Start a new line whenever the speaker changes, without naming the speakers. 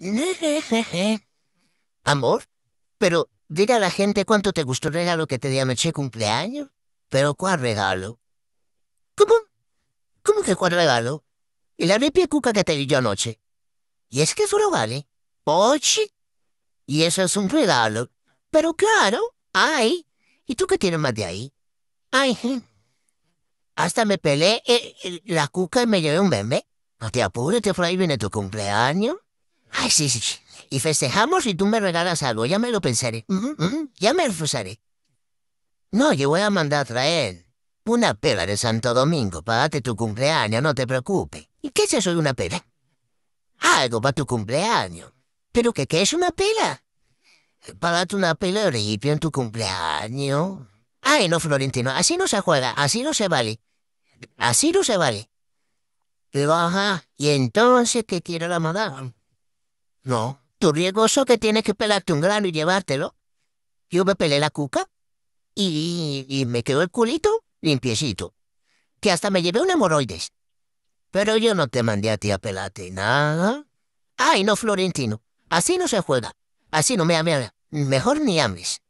Amor, pero dile a la gente cuánto te gustó el regalo que te di a Meche cumpleaños. ¿Pero cuál regalo? ¿Cómo? ¿Cómo que cuál regalo? y la arepia cuca que te di yo anoche. Y es que solo vale. Pochi. Y eso es un regalo. Pero claro, ay. ¿Y tú qué tienes más de ahí? Ay, hasta me pelé eh, eh, la cuca y me llevé un bebé. No te apures, por ahí viene tu cumpleaños. Ay, sí, sí. Y festejamos y tú me regalas algo. Ya me lo pensaré. Ya me lo refusaré. No, yo voy a mandar a traer una pela de Santo Domingo para tu cumpleaños, no te preocupes. ¿Y qué es eso de una pela? Algo para tu cumpleaños. ¿Pero qué, qué es una pela? Para darte una pela de en tu cumpleaños. Ay, no, Florentino, así no se juega, así no se vale. Así no se vale. Pero, ajá, ¿y entonces qué quiere la madame? No. Tu riesgoso que tienes que pelarte un grano y llevártelo. Yo me pelé la cuca y, y me quedó el culito limpiecito. Que hasta me llevé un hemorroides. Pero yo no te mandé a ti a pelarte nada. Ay, no, Florentino. Así no se juega. Así no me ames. Mejor ni ames.